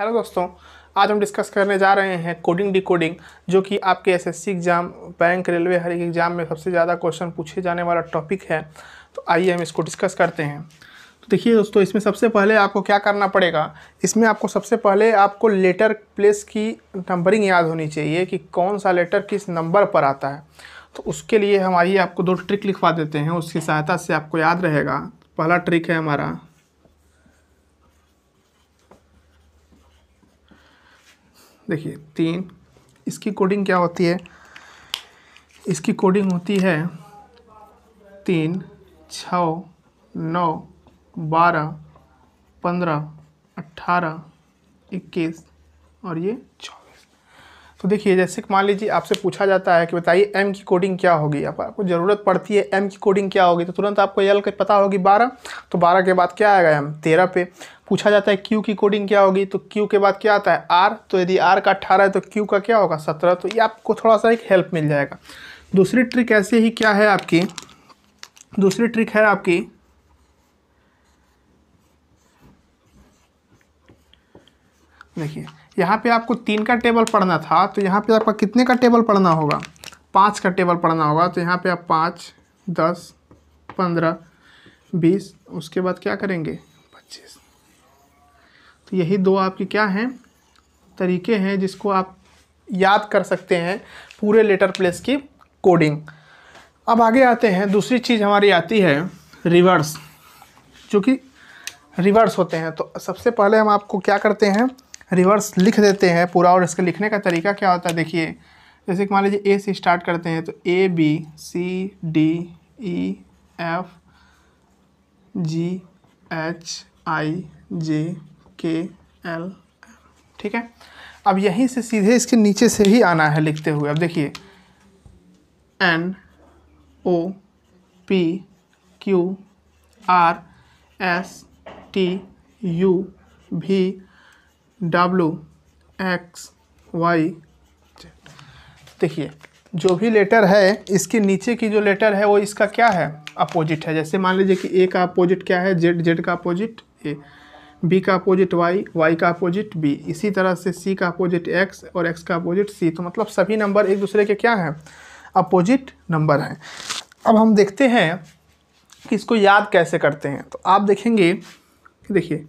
Hello दोस्तों आज हम डिस्कस करने जा रहे हैं कोडिंग डिकोडिंग जो कि आपके एसएससी एग्ज़ाम बैंक रेलवे हर एक एग्ज़ाम में सबसे ज़्यादा क्वेश्चन पूछे जाने वाला टॉपिक है तो आइए हम इसको डिस्कस करते हैं तो देखिए दोस्तों इसमें सबसे पहले आपको क्या करना पड़ेगा इसमें आपको सबसे पहले आपको लेटर प्लेस की नंबरिंग याद होनी चाहिए कि कौन सा लेटर किस नंबर पर आता है तो उसके लिए हम आइए आपको दो ट्रिक लिखवा देते हैं उसकी सहायता से आपको याद रहेगा पहला ट्रिक है हमारा देखिए तीन इसकी कोडिंग क्या होती है इसकी कोडिंग होती है तीन छ नौ बारह पंद्रह अट्ठारह इक्कीस और ये चौबीस तो देखिए जैसे कि मान लीजिए आपसे पूछा जाता है कि बताइए एम की कोडिंग क्या होगी आप, आपको ज़रूरत पड़ती है एम की कोडिंग क्या होगी तो तुरंत आपको एल के पता होगी बारह तो बारह के बाद क्या आएगा एम तेरह पे पूछा जाता है क्यू की कोडिंग क्या होगी तो क्यू के बाद क्या आता है आर तो यदि आर का अट्ठारह है तो क्यू का क्या होगा सत्रह तो ये आपको थोड़ा सा एक हेल्प मिल जाएगा दूसरी ट्रिक ऐसे ही क्या है आपकी दूसरी ट्रिक है आपकी देखिए यहाँ पे आपको तीन का टेबल पढ़ना था तो यहाँ पे आपका कितने का टेबल पढ़ना होगा पाँच का टेबल पढ़ना होगा तो यहाँ पे आप पाँच दस पंद्रह बीस उसके बाद क्या करेंगे पच्चीस तो यही दो आपके क्या हैं तरीके हैं जिसको आप याद कर सकते हैं पूरे लेटर प्लेस की कोडिंग अब आगे आते हैं दूसरी चीज़ हमारी आती है रिवर्स जो कि रिवर्स होते हैं तो सबसे पहले हम आपको क्या करते हैं रिवर्स लिख देते हैं पूरा और इसके लिखने का तरीका क्या होता है देखिए जैसे कि मान लीजिए ए से स्टार्ट करते हैं तो A B C D E F G H I J K L ठीक है अब यहीं से सीधे इसके नीचे से ही आना है लिखते हुए अब देखिए N O P Q R S T U भी डब्लू एक्स वाई देखिए जो भी लेटर है इसके नीचे की जो लेटर है वो इसका क्या है अपोजिट है जैसे मान लीजिए कि ए का अपोजिट क्या है जेड जेड का अपोजिट ए बी का अपोजिट वाई वाई का अपोजिट बी इसी तरह से सी का अपोजिट एक्स और एक्स का अपोजिट सी तो मतलब सभी नंबर एक दूसरे के क्या हैं अपोजिट नंबर हैं अब हम देखते हैं कि इसको याद कैसे करते हैं तो आप देखेंगे देखिए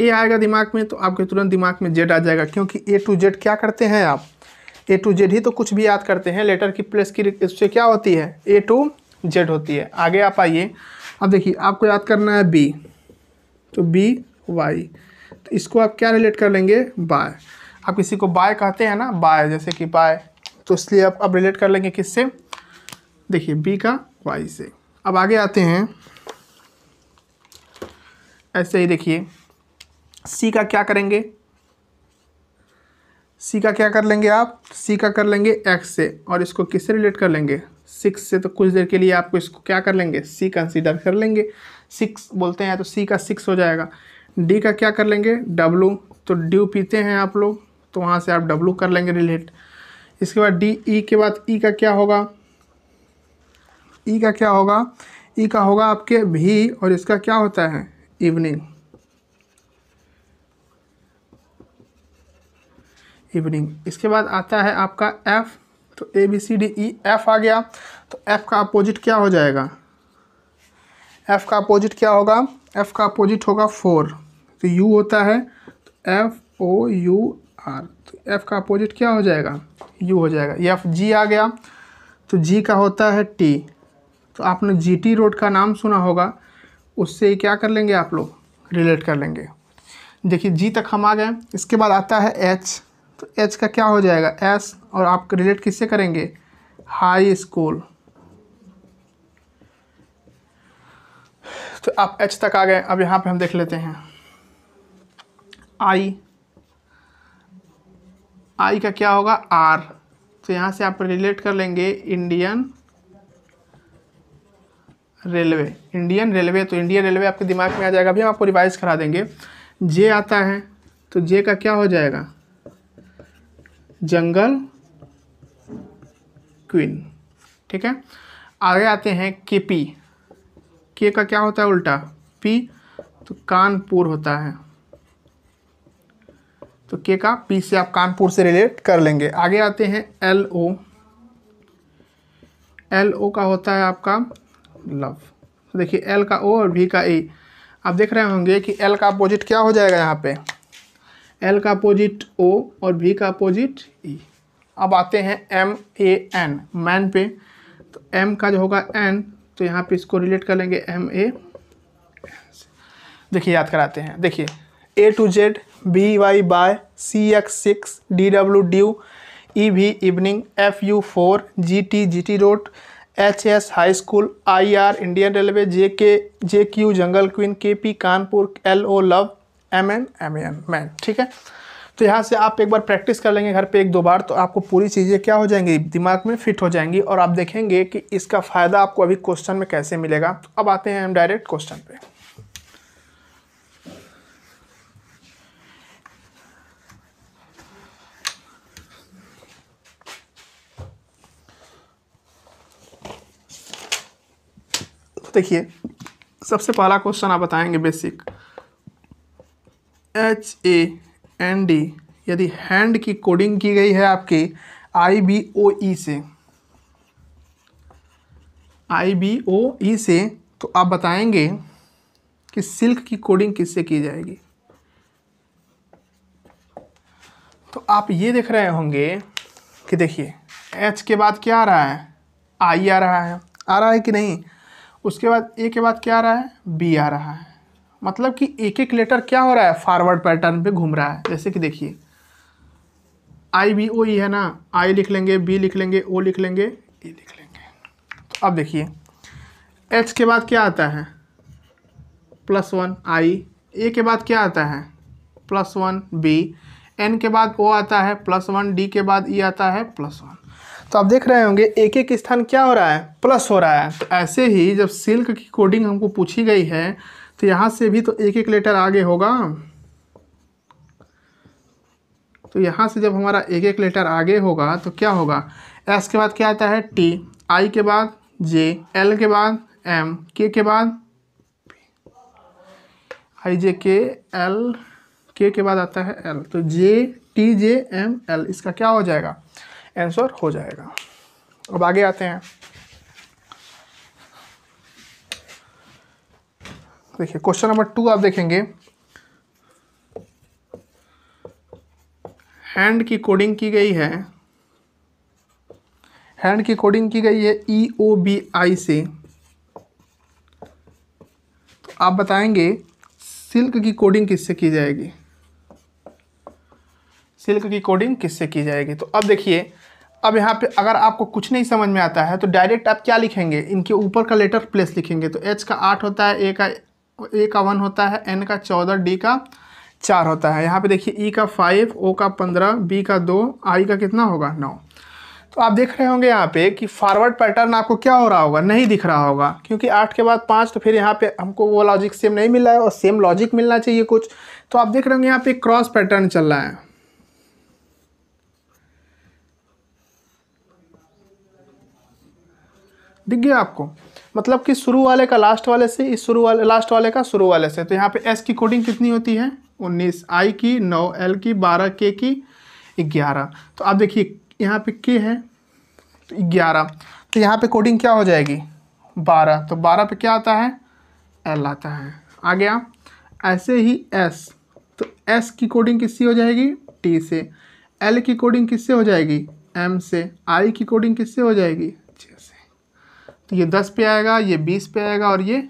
ए आएगा दिमाग में तो आपके तुरंत दिमाग में जेड आ जाएगा क्योंकि ए टू जेड क्या करते हैं आप ए टू जेड ही तो कुछ भी याद करते हैं लेटर की प्लेस की इससे क्या होती है ए टू जेड होती है आगे आप आइए अब देखिए आपको याद करना है बी तो बी वाई तो इसको आप क्या रिलेट कर लेंगे बाय आप किसी को बाय कहते हैं ना बाय जैसे कि बाय तो इसलिए आप अब रिलेट कर लेंगे किससे देखिए बी का वाई से अब आगे आते हैं ऐसे ही देखिए सी का क्या करेंगे सी का क्या कर लेंगे आप सी का कर लेंगे एक्स से और इसको किससे रिलेट कर लेंगे सिक्स से तो कुछ देर के लिए आपको इसको क्या कर लेंगे सी कंसीडर कर लेंगे सिक्स बोलते हैं तो सी का सिक्स हो जाएगा डी का क्या कर लेंगे डब्लू तो ड्यू पीते हैं आप लोग तो वहाँ से आप डब्लू कर लेंगे रिलेट इसके बाद डी ई e के बाद ई e का क्या होगा ई e का क्या होगा ई का होगा आपके भी और इसका क्या होता है इवनिंग इवनिंग इसके बाद आता है आपका एफ़ तो A B C D E F आ गया तो एफ़ का अपोजिट क्या हो जाएगा एफ़ का अपोजिट क्या होगा एफ़ का अपोजिट होगा फोर तो यू होता है तो एफ ओ यू आर तो एफ़ का अपोजिट क्या हो जाएगा यू हो जाएगा एफ जी आ गया तो जी का होता है टी तो आपने जी टी रोड का नाम सुना होगा उससे क्या कर लेंगे आप लोग रिलेट कर लेंगे देखिए जी तक हम आ गए इसके बाद आता है एच तो एच का क्या हो जाएगा एस और आप रिलेट किससे करेंगे हाई स्कूल तो आप एच तक आ गए अब यहाँ पे हम देख लेते हैं आई आई का क्या होगा आर तो यहाँ से आप रिलेट कर लेंगे इंडियन रेलवे इंडियन रेलवे तो इंडियन रेलवे आपके दिमाग में आ जाएगा अभी हम आपको रिवाइज करा देंगे जे आता है तो जे का क्या हो जाएगा जंगल क्वीन ठीक है आगे आते हैं के पी के का क्या होता है उल्टा पी तो कानपुर होता है तो के का पी से आप कानपुर से रिलेट कर लेंगे आगे आते हैं एल ओ एल ओ का होता है आपका लव तो देखिए एल का ओ और भी का ई आप देख रहे होंगे कि एल का अपोजिट क्या हो जाएगा यहाँ पे एल का अपोजिट ओ और भी का अपोजिट ई e। अब आते हैं एम ए एन मैन पे तो एम का जो होगा एन तो यहाँ पे इसको रिलेट कर लेंगे एम ए देखिए याद कराते हैं देखिए A to Z B Y by C X six D W you E V evening F U four G T G T road H S high school I R Indian railway J K J Q jungle queen K P Kanpur L O love M N M N man ठीक है तो यहाँ से आप एक बार practice कर लेंगे घर पे एक दो बार तो आपको पूरी चीज़ें क्या हो जाएंगी दिमाग में फिट हो जाएंगी और आप देखेंगे कि इसका फ़ायदा आपको अभी क्वेश्चन में कैसे मिलेगा तो अब आते हैं हम डायरेक्ट क्वेश्चन पे देखिए सबसे पहला क्वेश्चन आप बताएंगे basic H A N D यदि हैंड की कोडिंग की गई है आपकी आई बी ओ ई से आई बी ओ ई से तो आप बताएंगे कि सिल्क की कोडिंग किससे की जाएगी तो आप ये देख रहे होंगे कि देखिए एच के बाद क्या आ रहा है आई आ रहा है आ रहा है कि नहीं उसके बाद ए के बाद क्या आ रहा है बी आ रहा है मतलब कि एक एक लेटर क्या हो रहा है फॉरवर्ड पैटर्न पे घूम रहा है जैसे कि देखिए आई बी ओ ई है ना आई लिख लेंगे बी लिख लेंगे ओ लिख लेंगे ई e लिख लेंगे तो अब देखिए एच के बाद क्या आता है प्लस वन आई ए के बाद क्या आता है प्लस वन बी एन के बाद ओ आता है प्लस वन डी के बाद ई e आता है प्लस वन तो आप देख रहे होंगे एक एक स्थान क्या हो रहा है प्लस हो रहा है तो ऐसे ही जब सिल्क की कोडिंग हमको पूछी गई है तो यहाँ से भी तो एक एक लेटर आगे होगा तो यहाँ से जब हमारा एक एक लेटर आगे होगा तो क्या होगा एस के बाद क्या आता है टी आई के बाद जे एल के बाद एम के के बाद आई जे के एल के के बाद आता है एल तो J T J M L इसका क्या हो जाएगा आंसर हो जाएगा अब आगे आते हैं देखिए क्वेश्चन नंबर टू आप देखेंगे हैंड की कोडिंग की गई है हैंड की कोडिंग की गई है ई ओ बी आई से तो आप बताएंगे सिल्क की कोडिंग किससे की जाएगी सिल्क की कोडिंग किससे की जाएगी तो अब देखिए अब यहाँ पे अगर आपको कुछ नहीं समझ में आता है तो डायरेक्ट आप क्या लिखेंगे इनके ऊपर का लेटर प्लेस लिखेंगे तो एच का आठ होता है ए का ए का वन होता है एन का चौदह डी का चार होता है यहाँ पे देखिए ई e का फाइव ओ का पंद्रह बी का दो आई का कितना होगा नौ तो आप देख रहे होंगे यहाँ पे कि फॉरवर्ड पैटर्न आपको क्या हो रहा होगा नहीं दिख रहा होगा क्योंकि आठ के बाद पाँच तो फिर यहाँ पे हमको वो लॉजिक सेम नहीं मिला है और सेम लॉजिक मिलना चाहिए कुछ तो आप देख रहे होंगे यहाँ पे क्रॉस पैटर्न चल रहा है दिख गया आपको मतलब कि शुरू वाले का लास्ट वाले से इस शुरू वाले लास्ट वाले का शुरू वाले से तो यहाँ पे एस की कोडिंग कितनी होती है उन्नीस आई की नौ एल की बारह के की ग्यारह तो आप देखिए यहाँ पे के है तो ग्यारह तो यहाँ पे कोडिंग क्या हो जाएगी बारह तो बारह पे क्या आता है एल आता है आ गया ऐसे ही एस तो एस की कोडिंग किससे हो जाएगी टी से एल की कोडिंग किससे हो जाएगी एम से आई की कोडिंग किससे हो जाएगी जे से तो ये दस पे आएगा ये बीस पे आएगा और ये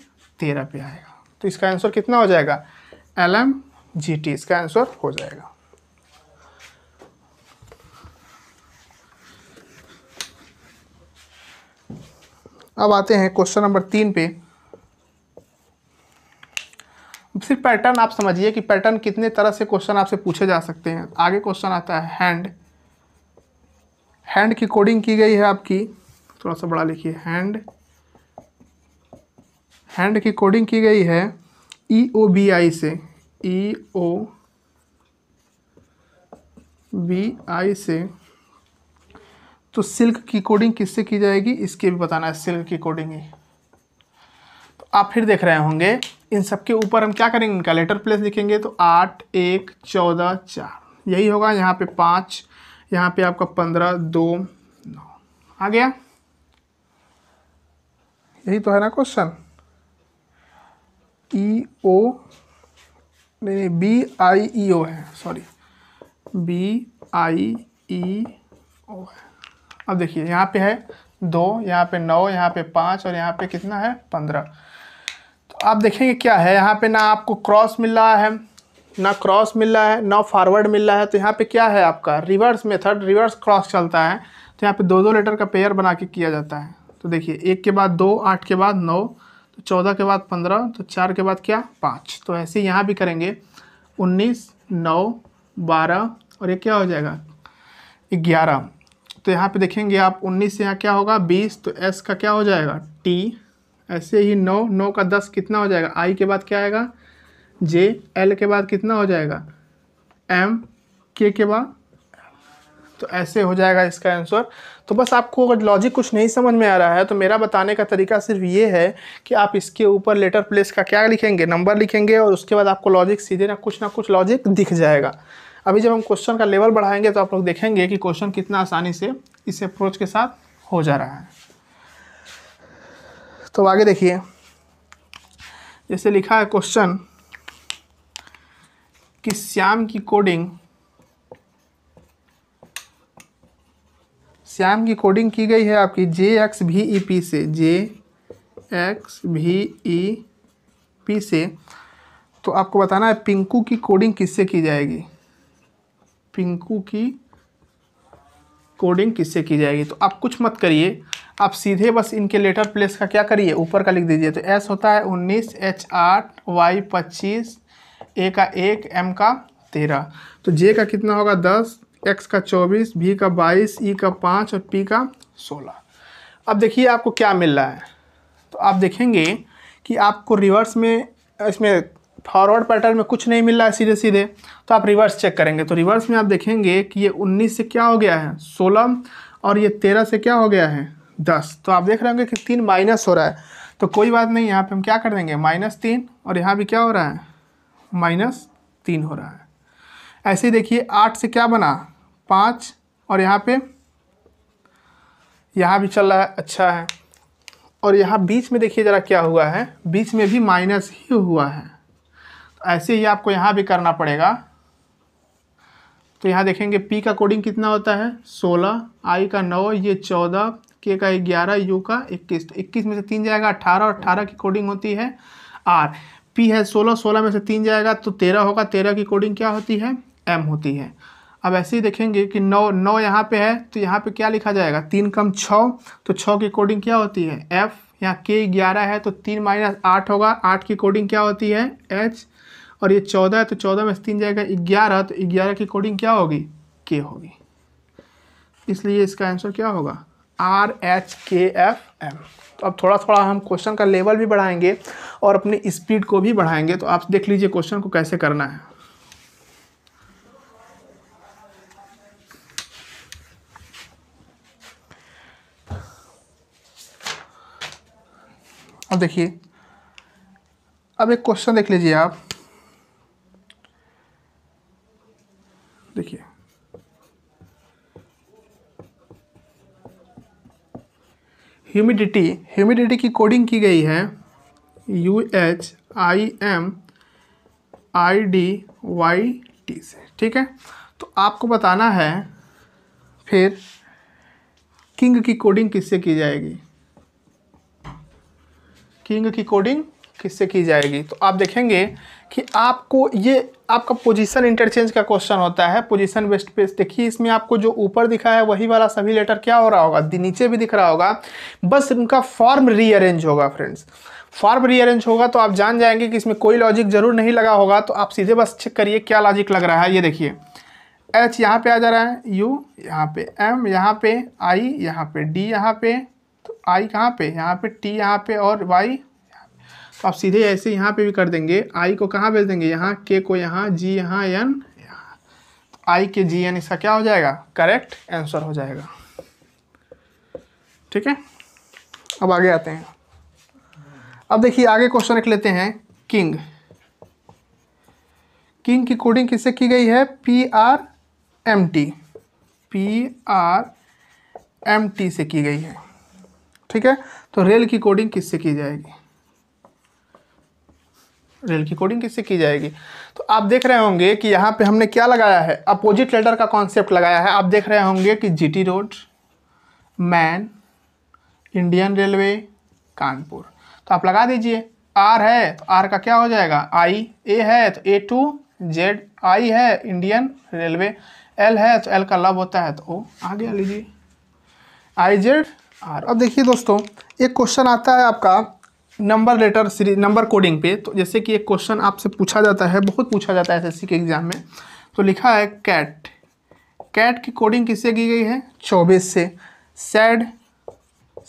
तेरह पे आएगा तो इसका आंसर कितना हो जाएगा एल एम जी टी इसका आंसर हो जाएगा अब आते हैं क्वेश्चन नंबर तीन पे सिर्फ पैटर्न आप समझिए कि पैटर्न कितने तरह से क्वेश्चन आपसे पूछे जा सकते हैं आगे क्वेश्चन आता है हैंड हैंड की कोडिंग की गई है आपकी थोड़ा सा बड़ा लिखिए हैंड हैंड की कोडिंग की गई है ई ओ बी आई से ई ओ बी आई से तो सिल्क की कोडिंग किससे की जाएगी इसके भी बताना है सिल्क की कोडिंग ही तो आप फिर देख रहे होंगे इन सब के ऊपर हम क्या करेंगे इनका लेटर प्लेस लिखेंगे तो आठ एक चौदह चार यही होगा यहाँ पे पाँच यहाँ पे आपका पंद्रह दो नौ आ गया यही तो है ना क्वेश्चन ई ओ नहीं बी आई ई ओ है सॉरी बी आई ई ओ है अब देखिए यहाँ पे है दो यहाँ पे नौ यहाँ पे पाँच और यहाँ पे कितना है पंद्रह तो आप देखेंगे क्या है यहाँ पे ना आपको क्रॉस मिल रहा है ना क्रॉस मिल रहा है ना फॉरवर्ड मिल रहा है तो यहाँ पे क्या है आपका रिवर्स मेथड रिवर्स क्रॉस चलता है तो यहाँ पे दो दो लेटर का पेयर बना के किया जाता है तो देखिए एक के बाद दो आठ के बाद नौ तो चौदह के बाद पंद्रह तो चार के बाद क्या पाँच तो ऐसे यहाँ भी करेंगे उन्नीस नौ बारह और ये क्या हो जाएगा ग्यारह तो यहाँ पे देखेंगे आप उन्नीस से यहाँ क्या होगा बीस तो एस का क्या हो जाएगा टी ऐसे ही नौ नौ का दस कितना हो जाएगा आई के बाद क्या आएगा जे एल के बाद कितना हो जाएगा एम के के बाद तो ऐसे हो जाएगा इसका आंसर तो बस आपको अगर लॉजिक कुछ नहीं समझ में आ रहा है तो मेरा बताने का तरीका सिर्फ ये है कि आप इसके ऊपर लेटर प्लेस का क्या लिखेंगे नंबर लिखेंगे और उसके बाद आपको लॉजिक सीधे ना कुछ ना कुछ लॉजिक दिख जाएगा अभी जब हम क्वेश्चन का लेवल बढ़ाएंगे तो आप लोग देखेंगे कि क्वेश्चन कितना आसानी से इस अप्रोच के साथ हो जा रहा है तो आगे देखिए जैसे लिखा है क्वेश्चन कि श्याम की कोडिंग श्याम की कोडिंग की गई है आपकी जे एक्स भी ई पी से जे एक्स भी ई पी से तो आपको बताना है पिंकू की कोडिंग किससे की जाएगी पिंकू की कोडिंग किससे की जाएगी तो आप कुछ मत करिए आप सीधे बस इनके लेटर प्लेस का क्या करिए ऊपर का लिख दीजिए तो एस होता है उन्नीस एच आठ वाई पच्चीस ए का एक एम का तेरह तो जे का कितना होगा दस एक्स का चौबीस बी का बाईस ई e का पाँच और पी का सोलह अब देखिए आपको क्या मिल रहा है तो आप देखेंगे कि आपको रिवर्स में इसमें फॉरवर्ड पैटर्न में कुछ नहीं मिल रहा है सीधे सीधे तो आप रिवर्स चेक करेंगे तो रिवर्स में आप देखेंगे कि ये 19 से क्या हो गया है 16 और ये 13 से क्या हो गया है 10 तो आप देख रहे होंगे कि तीन माइनस हो रहा है तो कोई बात नहीं यहाँ पे हम क्या कर देंगे माइनस तीन और यहाँ भी क्या हो रहा है माइनस तीन हो रहा है ऐसे ही देखिए आठ से क्या बना पाँच और यहाँ पे यहाँ भी चल रहा है अच्छा है और यहाँ बीच में देखिए ज़रा क्या हुआ है बीच में भी माइनस ही हुआ है तो ऐसे ही आपको यहाँ भी करना पड़ेगा तो यहाँ देखेंगे पी का कोडिंग कितना होता है सोलह आई का नौ ये चौदह के का ग्यारह यू का इक्कीस तो इक्कीस में से तीन जाएगा अट्ठारह और अट्ठारह की कोडिंग होती है आर पी है सोलह सोलह में से तीन जाएगा तो तेरह होगा तेरह की कोडिंग क्या होती है एम होती है अब ऐसे ही देखेंगे कि नौ नौ यहाँ पे है तो यहाँ पे क्या लिखा जाएगा तीन कम छः तो छः की कोडिंग क्या होती है एफ यहाँ के ग्यारह है तो तीन माइनस आठ होगा आठ की कोडिंग क्या होती है एच और ये चौदह है तो चौदह में से तीन जाएगा ग्यारह तो ग्यारह की कोडिंग क्या होगी के होगी इसलिए इसका आंसर क्या होगा R H K F M तो अब थोड़ा थोड़ा हम क्वेश्चन का लेवल भी बढ़ाएंगे और अपनी स्पीड को भी बढ़ाएंगे तो आप देख लीजिए क्वेश्चन को कैसे करना है अब देखिए अब एक क्वेश्चन देख लीजिए आप देखिए ह्यूमिडिटी ह्यूमिडिटी की कोडिंग की गई है U H I M I D Y T से ठीक है तो आपको बताना है फिर किंग की कोडिंग किससे की जाएगी किंग की कोडिंग किससे की जाएगी तो आप देखेंगे कि आपको ये आपका पोजीशन इंटरचेंज का क्वेश्चन होता है पोजीशन बेस्ट पे देखिए इसमें आपको जो ऊपर दिखा है वही वाला सभी लेटर क्या हो रहा होगा नीचे भी दिख रहा होगा बस इनका फॉर्म रीअरेंज होगा फ्रेंड्स फॉर्म रीअरेंज होगा तो आप जान जाएंगे कि इसमें कोई लॉजिक जरूर नहीं लगा होगा तो आप सीधे बस चेक करिए क्या लॉजिक लग रहा है ये देखिए एच यहाँ पर आ जा रहा है यू यहाँ पे एम यहाँ पे आई यहाँ पे डी यहाँ पे तो आई कहाँ पे यहाँ पे टी यहाँ पे और वाई तो आप सीधे ऐसे यहाँ पे भी कर देंगे आई को कहाँ भेज देंगे यहाँ के को यहाँ जी यहाँ एन आई के जी एन इसका क्या हो जाएगा करेक्ट आंसर हो जाएगा ठीक है अब आगे आते हैं अब देखिए आगे क्वेश्चन रख लेते हैं किंग किंग की कोडिंग किससे की गई है P R M T P R M T से की गई है ठीक है तो रेल की कोडिंग किससे की जाएगी रेल की कोडिंग किससे की जाएगी तो आप देख रहे होंगे कि यहाँ पे हमने क्या लगाया है अपोजिट लेटर का कॉन्सेप्ट लगाया है आप देख रहे होंगे कि GT road man Indian railway Kanpur तो आप लगा दीजिए आर है तो आर का क्या हो जाएगा आई ए है तो ए टू जेड आई है इंडियन रेलवे एल है तो एल का लव होता है तो ओ आ गया लीजिए आई जेड आर अब देखिए दोस्तों एक क्वेश्चन आता है आपका number letter series number coding पे तो जैसे कि एक क्वेश्चन आपसे पूछा जाता है बहुत पूछा जाता है एस के एग्ज़ाम में तो लिखा है कैट कैट की कोडिंग किससे की गई है चौबीस से सैड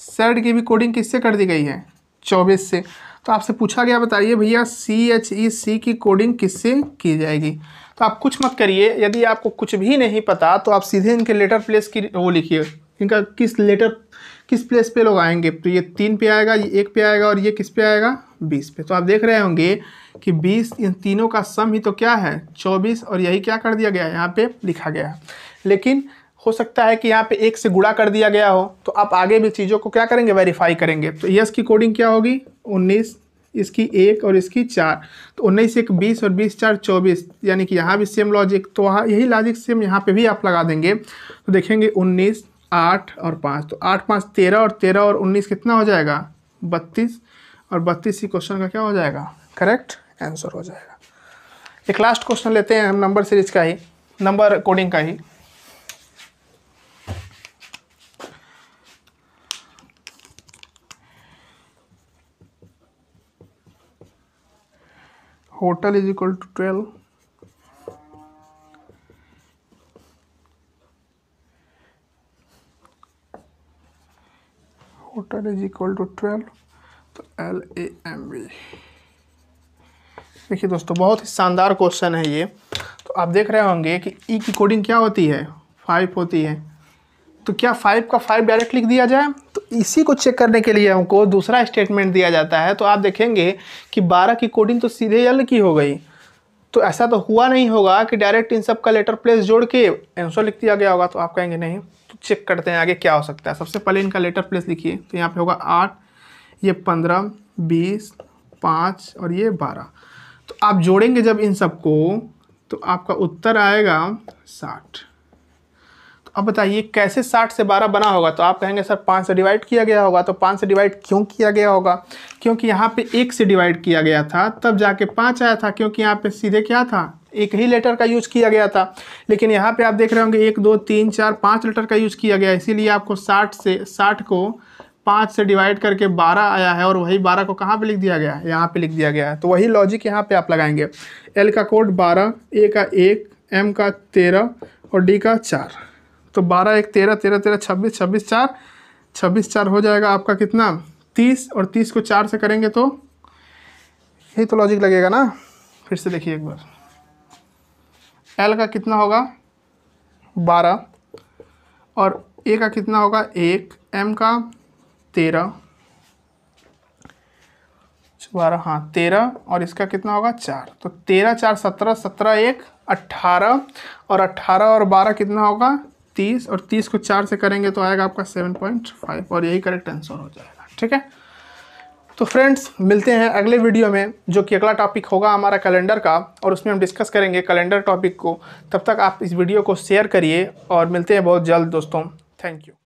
सैड की भी कोडिंग किससे कर दी गई है चौबीस से तो आपसे पूछा गया बताइए भैया सी एच ई सी की कोडिंग किससे की जाएगी तो आप कुछ मत करिए यदि आपको कुछ भी नहीं पता तो आप सीधे इनके लेटर प्लेस की वो लिखिए इनका किस लेटर किस प्लेस पे लोग आएंगे तो ये तीन पे आएगा ये एक पे आएगा और ये किस पे आएगा बीस पे तो आप देख रहे होंगे कि बीस इन तीनों का सम ही तो क्या है चौबीस और यही क्या कर दिया गया है यहाँ पे लिखा गया है लेकिन हो सकता है कि यहाँ पे एक से गुड़ा कर दिया गया हो तो आप आगे भी चीज़ों को क्या करेंगे वेरीफाई करेंगे तो यस की कोडिंग क्या होगी उन्नीस इसकी एक और इसकी चार तो उन्नीस एक बीस और बीस चार चौबीस यानी कि यहाँ भी सेम लॉजिक तो वहाँ यही लॉजिक सेम यहाँ पे भी आप लगा देंगे तो देखेंगे उन्नीस आठ और पाँच तो आठ पाँच तेरह और तेरह और उन्नीस कितना हो जाएगा बत्तीस और बत्तीस ही क्वेश्चन का क्या हो जाएगा करेक्ट आंसर हो जाएगा एक लास्ट क्वेश्चन लेते हैं हम नंबर सीरीज का ही नंबर कोडिंग का ही hotel is equal to twelve total is equal to twelve तो एल ए एम बी देखिए दोस्तों बहुत ही शानदार क्वेश्चन है ये तो आप देख रहे होंगे कि ई e की कोडिंग क्या होती है फाइव होती है तो क्या फाइव का फाइव डायरेक्ट लिख दिया जाए तो इसी को चेक करने के लिए हमको दूसरा स्टेटमेंट दिया जाता है तो आप देखेंगे कि बारह की कोडिंग तो सीधे यल की हो गई तो ऐसा तो हुआ नहीं होगा कि डायरेक्ट इन सब का लेटर प्लेस जोड़ के आंसर लिख दिया गया होगा तो आप कहेंगे नहीं तो चेक करते हैं आगे क्या हो सकता है सबसे पहले इनका लेटर प्लेस लिखिए तो यहाँ पे होगा आठ ये पंद्रह बीस पाँच और ये बारह तो आप जोड़ेंगे जब इन सबको तो आपका उत्तर आएगा साठ तो अब बताइए कैसे साठ से बारह बना होगा तो आप कहेंगे सर पाँच से डिवाइड किया गया होगा तो पाँच से डिवाइड क्यों किया गया होगा क्योंकि यहाँ पर एक से डिवाइड किया गया था तब जाके पाँच आया था क्योंकि यहाँ पर सीधे क्या था एक ही लेटर का यूज़ किया गया था लेकिन यहाँ पे आप देख रहे होंगे एक दो तीन चार पाँच लेटर का यूज़ किया गया इसीलिए आपको साठ से साठ को पाँच से डिवाइड करके बारह आया है और वही बारह को कहाँ पे लिख दिया गया है यहाँ पे लिख दिया गया है तो वही लॉजिक यहाँ पे आप लगाएंगे एल का कोड बारह ए का एक एम का तेरह और डी का चार तो बारह एक तेरह तेरह तेरह छब्बीस छब्बीस चार छब्बीस चार हो जाएगा आपका कितना तीस और तीस को चार से करेंगे तो यही तो लॉजिक लगेगा ना फिर से देखिए एक बार एल का कितना होगा बारह और ए का कितना होगा एक एम का तेरह बारह हाँ तेरह और इसका कितना होगा चार तो तेरह चार सत्रह सत्रह एक अट्ठारह और अट्ठारह और बारह कितना होगा तीस और तीस को चार से करेंगे तो आएगा आपका सेवन पॉइंट फाइव और यही करेक्ट आंसर हो जाएगा ठीक है तो फ्रेंड्स मिलते हैं अगले वीडियो में जो कि अगला टॉपिक होगा हमारा कैलेंडर का और उसमें हम डिस्कस करेंगे कैलेंडर टॉपिक को तब तक आप इस वीडियो को शेयर करिए और मिलते हैं बहुत जल्द दोस्तों थैंक यू